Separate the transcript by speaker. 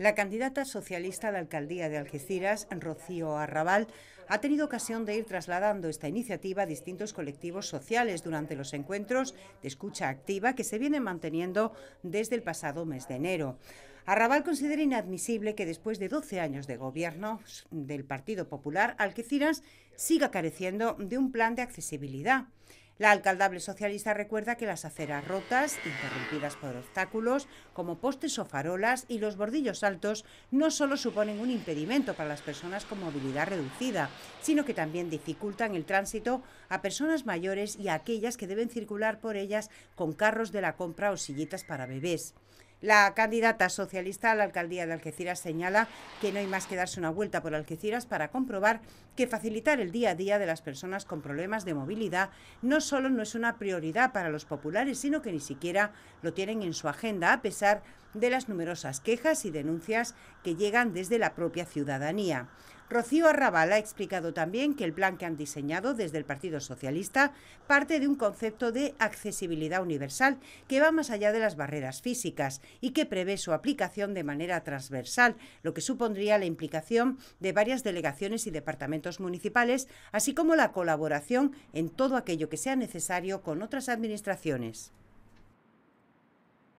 Speaker 1: La candidata socialista a la alcaldía de Algeciras, Rocío Arrabal, ha tenido ocasión de ir trasladando esta iniciativa a distintos colectivos sociales durante los encuentros de escucha activa que se vienen manteniendo desde el pasado mes de enero. Arrabal considera inadmisible que después de 12 años de gobierno del Partido Popular, Algeciras siga careciendo de un plan de accesibilidad. La alcaldable socialista recuerda que las aceras rotas, interrumpidas por obstáculos, como postes o farolas y los bordillos altos, no solo suponen un impedimento para las personas con movilidad reducida, sino que también dificultan el tránsito a personas mayores y a aquellas que deben circular por ellas con carros de la compra o sillitas para bebés. La candidata socialista a la alcaldía de Algeciras señala que no hay más que darse una vuelta por Algeciras para comprobar que facilitar el día a día de las personas con problemas de movilidad no solo no es una prioridad para los populares, sino que ni siquiera lo tienen en su agenda, a pesar de las numerosas quejas y denuncias que llegan desde la propia ciudadanía. Rocío Arrabal ha explicado también que el plan que han diseñado desde el Partido Socialista parte de un concepto de accesibilidad universal que va más allá de las barreras físicas y que prevé su aplicación de manera transversal, lo que supondría la implicación de varias delegaciones y departamentos municipales, así como la colaboración en todo aquello que sea necesario con otras administraciones.